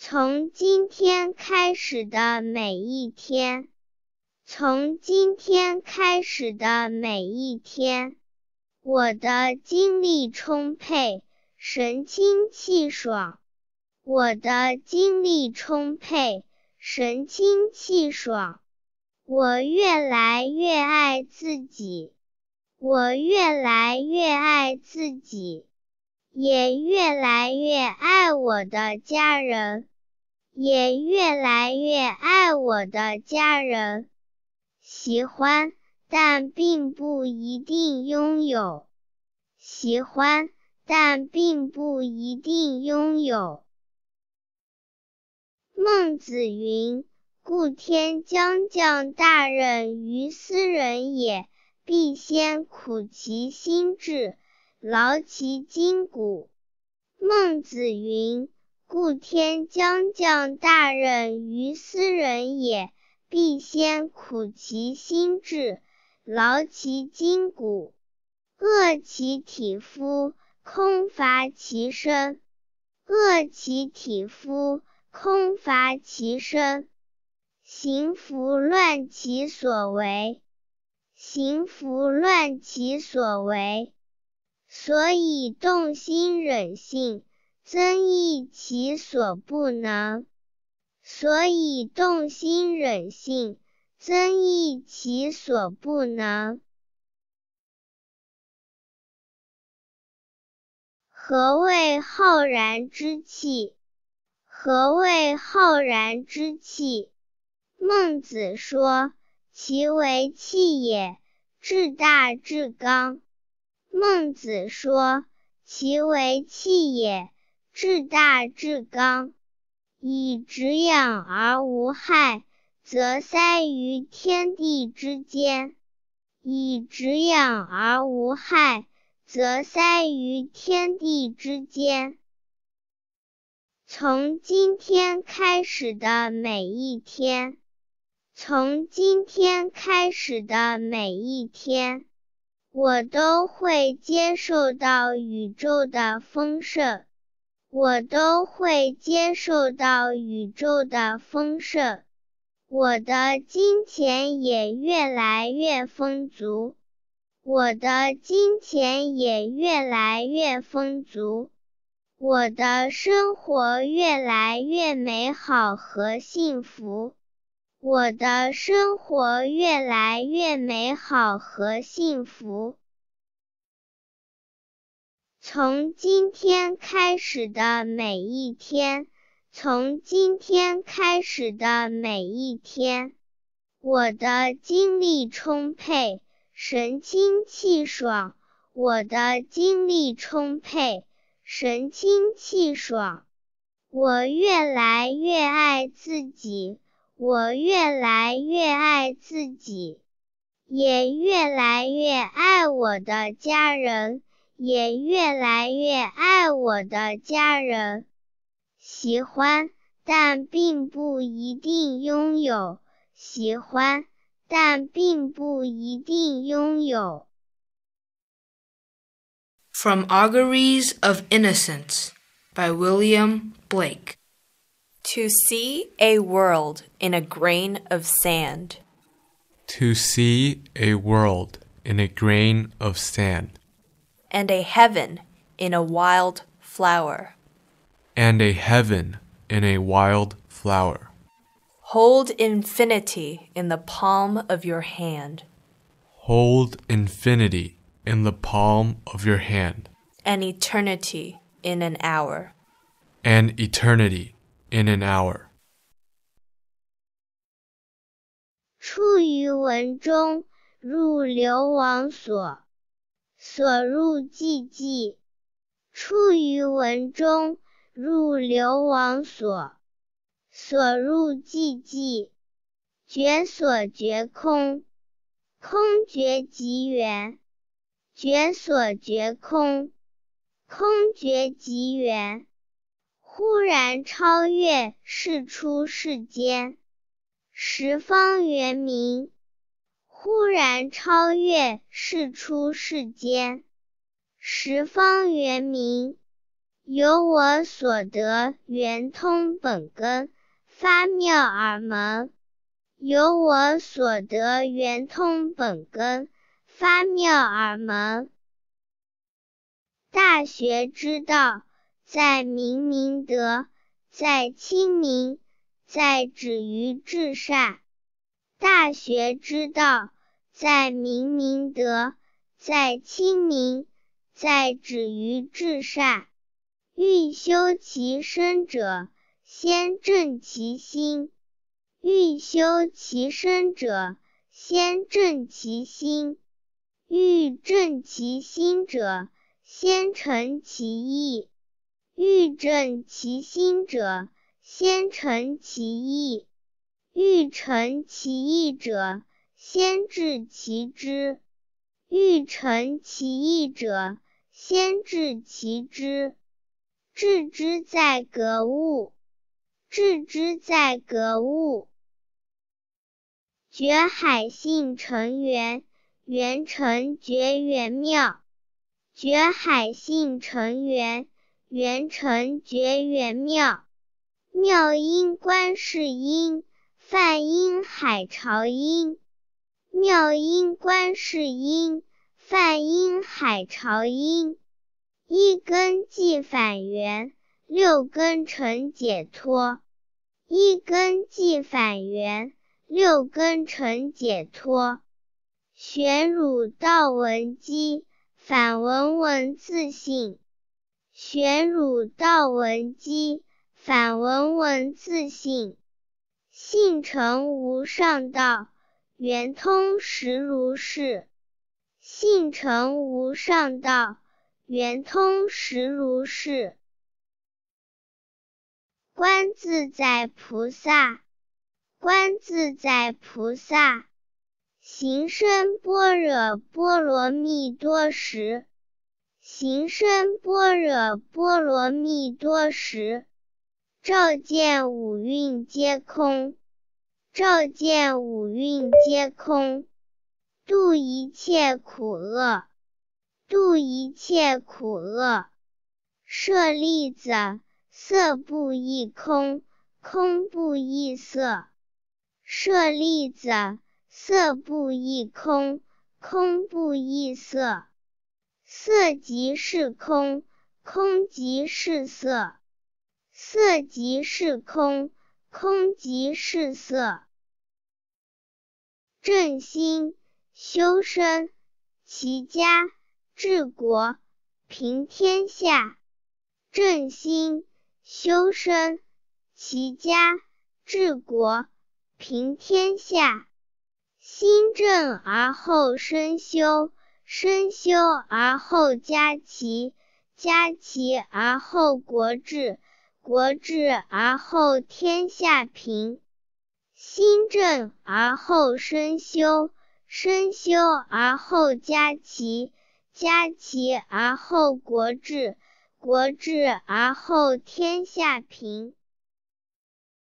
从今天开始的每一天，从今天开始的每一天，我的精力充沛，神清气爽。我的精力充沛，神清气爽。我越来越爱自己，我越来越爱自己。也越来越爱我的家人，也越来越爱我的家人。喜欢，但并不一定拥有。喜欢，但并不一定拥有。孟子云：“故天将降大任于斯人也，必先苦其心志。”劳其筋骨。孟子云：“故天将降大任于斯人也，必先苦其心志，劳其筋骨，饿其体肤，空乏其身，饿其体肤，空乏其身，行拂乱其所为，行拂乱其所为。”所以动心忍性，增益其所不能。所以动心忍性，增益其所不能。何谓浩然之气？何谓浩然之气？孟子说：“其为气也，至大至刚。”孟子说：“其为气也，至大至刚。以直养而无害，则塞于天地之间；以直养而无害，则塞于天地之间。从今天开始的每一天，从今天开始的每一天。”我都会接受到宇宙的丰盛，我都会接受到宇宙的丰盛，我的金钱也越来越丰足，我的金钱也越来越丰足，我的生活越来越美好和幸福。我的生活越来越美好和幸福。从今天开始的每一天，从今天开始的每一天，我的精力充沛，神清气爽。我的精力充沛，神清气爽。我越来越爱自己。我越来越爱自己，也越来越爱我的家人，也越来越爱我的家人。喜欢，但并不一定拥有；喜欢，但并不一定拥有。From Auguries of Innocence by William Blake。To see a world in a grain of sand. To see a world in a grain of sand. And a heaven in a wild flower. And a heaven in a wild flower. Hold infinity in the palm of your hand. Hold infinity in the palm of your hand. An eternity in an hour. An eternity in an hour. 出于文中，入流亡所，所入寂寂；出于文中，入流亡所，所入寂寂。觉所觉空，空觉即缘；觉所觉空，空觉即缘。忽然超越，示出世间十方圆明。忽然超越，示出世间十方圆明。由我所得圆通本根，发妙耳门。由我所得圆通本根，发妙耳门。大学之道。在明明德，在亲民，在止于至善。大学之道，在明明德，在亲民，在止于至善。欲修其身者，先正其心；欲修其身者，先正其心；欲正其心者，先诚其意。欲正其心者，先诚其意；欲诚其意者，先治其知；欲诚其意者，先治其知。致之在格物，致之在格物。觉海性成圆，圆成觉圆妙；觉海性成圆。元成觉元妙，妙音观世音，梵音海潮音。妙音观世音，梵音海潮音。一根即反缘，六根成解脱。一根即反缘，六根成解脱。玄汝道文机，反闻文自性。选汝道文基，反文文自信，信成无上道，圆通实如是。信成无上道，圆通实如是。观自在菩萨，观自在菩萨，行深般若波罗蜜多时。行深般若波罗蜜多时，照见五蕴皆空，照见五蕴皆空，度一切苦厄，度一切苦厄。舍利子，色不异空，空不异色，舍利子，色不异空，空不异色。色即是空，空即是色，色即是空，空即是色。正心修身齐家治国平天下。正心修身齐家治国平天下。心正而后身修。身修而后家齐，家齐而后国治，国治而后天下平。心正而后身修，身修而后家齐，家齐而后国治，国治而后天下平。